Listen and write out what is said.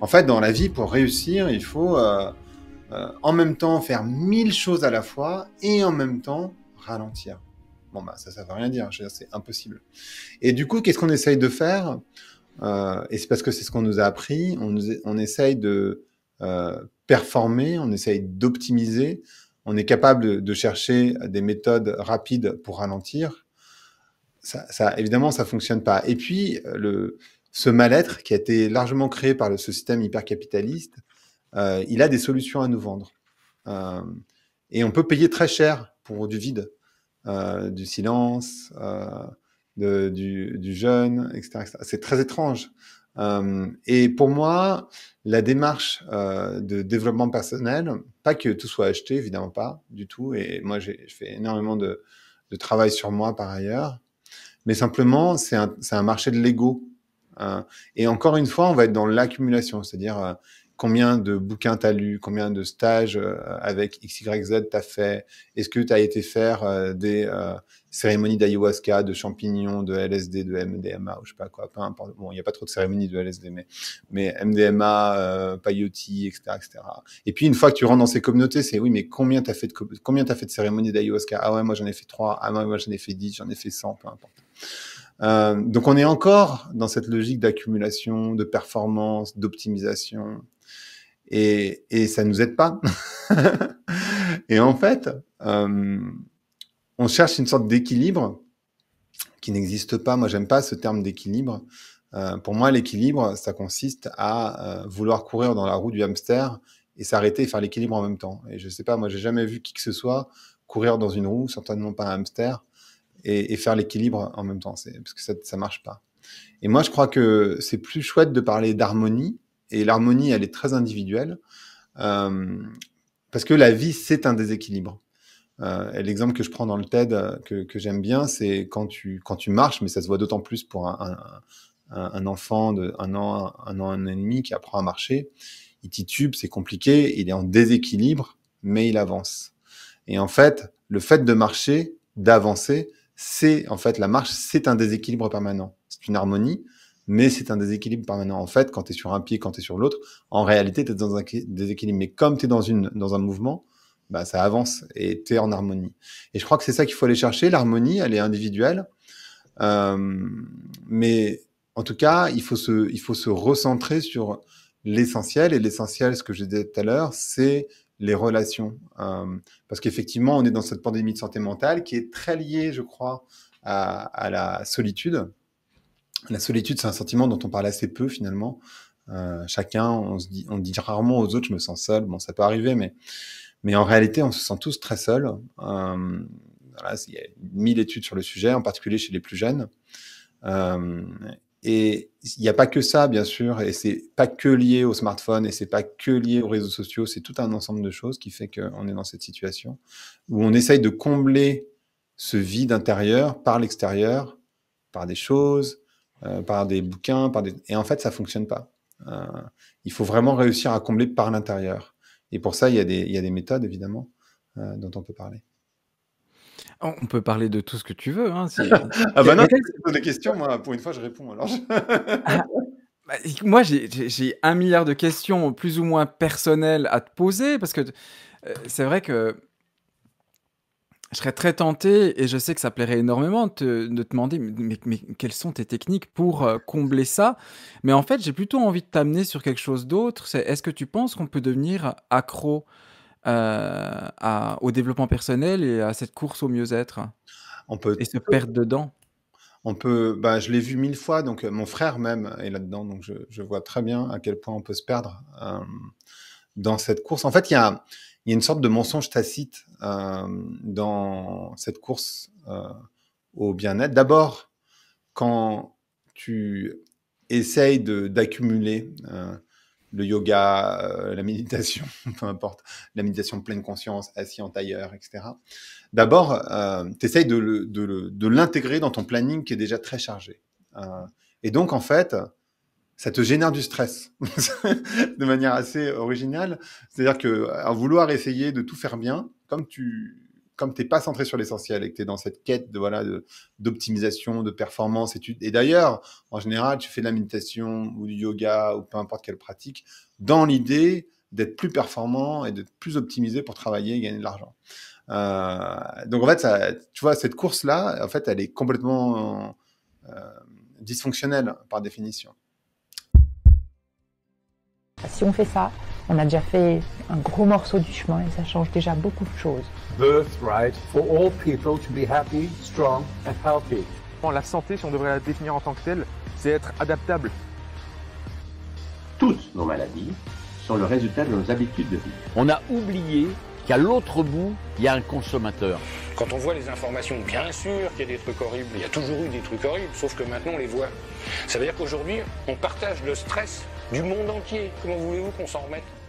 En fait, dans la vie, pour réussir, il faut euh, euh, en même temps faire mille choses à la fois et en même temps ralentir. Bon, bah, ça, ça veut rien dire. C'est impossible. Et du coup, qu'est-ce qu'on essaye de faire euh, Et c'est parce que c'est ce qu'on nous a appris. On, on essaye de performer, on essaye d'optimiser. On est capable de, chercher des méthodes rapides pour ralentir. Ça, ça, évidemment, ça fonctionne pas. Et puis, le, ce mal-être qui a été largement créé par le, ce système hypercapitaliste, euh, il a des solutions à nous vendre. Euh, et on peut payer très cher pour du vide, euh, du silence, euh, du, jeûne, etc. C'est très étrange. et pour moi, la démarche de développement personnel, pas que tout soit acheté, évidemment pas du tout. Et moi, j'ai fait énormément de, travail sur moi par ailleurs. Mais simplement, c'est un marché de l'ego euh, et encore une fois, on va être dans l'accumulation, c'est-à-dire euh, combien de bouquins t'as lu, combien de stages euh, avec XYZ t'as fait, est-ce que t'as été faire des cérémonies d'ayahuasca, de champignons, de LSD, de MDMA, ou je sais pas quoi, peu importe. Bon, il n'y a pas trop de cérémonies de LSD, mais, MDMA, euh, etc., etc. Et puis, une fois que tu rentres dans ces communautés, c'est oui, mais combien t'as fait de, combien t'as fait de cérémonies d'ayahuasca? Ah ouais, moi j'en ai fait trois. Ah ouais, moi j'en ai fait dix, j'en ai fait cent, peu importe. Euh, donc on est encore dans cette logique d'accumulation, de performance, d'optimisation, et, et ça nous aide pas. et en fait, euh, on cherche une sorte d'équilibre qui n'existe pas. Moi, j'aime pas ce terme d'équilibre. Euh, pour moi, l'équilibre, ça consiste à euh, vouloir courir dans la roue du hamster et s'arrêter et faire l'équilibre en même temps. Et je sais pas, moi, j'ai jamais vu qui que ce soit courir dans une roue, certainement pas un hamster, et, faire l'équilibre en même temps, parce que ça ne marche pas. Et moi, je crois que c'est plus chouette de parler d'harmonie, et l'harmonie, elle est très individuelle, euh, parce que la vie, c'est un déséquilibre. Euh, l'exemple que je prends dans le TED, euh, que, j'aime bien, c'est quand tu, quand tu marches, mais ça se voit d'autant plus pour un, un, enfant de an, un an, un an et demi qui apprend à marcher, il titube, c'est compliqué, il est en déséquilibre, mais il avance. Et en fait, le fait de marcher, d'avancer, c'est en fait la marche, c'est un déséquilibre permanent. C'est une harmonie, mais c'est un déséquilibre permanent. En fait, quand tu es sur un pied, quand tu es sur l'autre, en réalité, tu es dans un déséquilibre. Mais comme tu es dans, une, dans un mouvement, bah, ça avance et tu es en harmonie. Et je crois que c'est ça qu'il faut aller chercher. L'harmonie, elle est individuelle. Euh, mais en tout cas, il faut se, il faut se recentrer sur l'essentiel. Et l'essentiel, ce que j'ai dit tout à l'heure, c'est les relations. Euh, parce qu'effectivement, on est dans cette pandémie de santé mentale qui est très liée, je crois, à, la solitude. La solitude, c'est un sentiment dont on parle assez peu finalement. Euh, chacun, on dit, rarement aux autres, je me sens seul. Bon, ça peut arriver, mais, en réalité, on se sent tous très seuls. Euh, voilà, il y a mille études sur le sujet, en particulier chez les plus jeunes. Et il n'y a pas que ça, bien sûr, et c'est pas que lié au smartphone, et c'est pas que lié aux réseaux sociaux, c'est tout un ensemble de choses qui fait qu'on est dans cette situation où on essaye de combler ce vide intérieur par l'extérieur, par des choses, euh, par des bouquins, par des... et en fait, ça fonctionne pas. Euh, il faut vraiment réussir à combler par l'intérieur. Et pour ça, il y, a des, méthodes, évidemment, euh, dont on peut parler. On peut parler de tout ce que tu veux. Hein, ah bah non, tu des questions, moi, pour une fois, je réponds. Ah, bah, moi, j'ai un milliard de questions plus ou moins personnelles à te poser, parce que euh, c'est vrai que je serais très tenté, et je sais que ça plairait énormément, de te demander mais, quelles sont tes techniques pour euh, combler ça. Mais en fait, j'ai plutôt envie de t'amener sur quelque chose d'autre. C'est est-ce que tu penses qu'on peut devenir accro euh, au développement personnel et à cette course au mieux-être on peut et se perdre dedans on peut, bah, je l'ai vu mille fois, donc euh, mon frère même est là-dedans, donc je, vois très bien à quel point on peut se perdre euh, dans cette course. En fait, il y a, une sorte de mensonge tacite dans cette course au bien-être. D'abord, quand tu essayes d'accumuler, le yoga, euh, la méditation, peu importe, la méditation de pleine conscience, assis en tailleur, etc. D'abord, euh, tu essayes de, l'intégrer dans ton planning qui est déjà très chargé. Euh, et donc, en fait, ça te génère du stress de manière assez originale. C'est-à-dire que vouloir essayer de tout faire bien, comme tu comme tu n'es pas centré sur l'essentiel et que tu es dans cette quête de voilà d'optimisation, de, performance, et, et d'ailleurs, en général, tu fais de la méditation ou du yoga ou peu importe quelle pratique, dans l'idée d'être plus performant et d'être plus optimisé pour travailler et gagner de l'argent. Euh, donc en fait, tu vois, cette course-là, en fait, elle est complètement euh, dysfonctionnelle par définition. Si on fait ça, on a déjà fait un gros morceau du chemin et ça change déjà beaucoup de choses. for all people to be happy, strong and healthy. La santé, si on devrait la définir en tant que telle, c'est être adaptable. Toutes nos maladies sont le résultat de nos habitudes de vie. On a oublié qu'à l'autre bout, il y a un consommateur. Quand on voit les informations, bien sûr qu'il y a des trucs horribles, il y a toujours eu des trucs horribles, sauf que maintenant on les voit. Ça veut dire qu'aujourd'hui, on partage le stress du monde entier. Comment voulez-vous qu'on s'en remette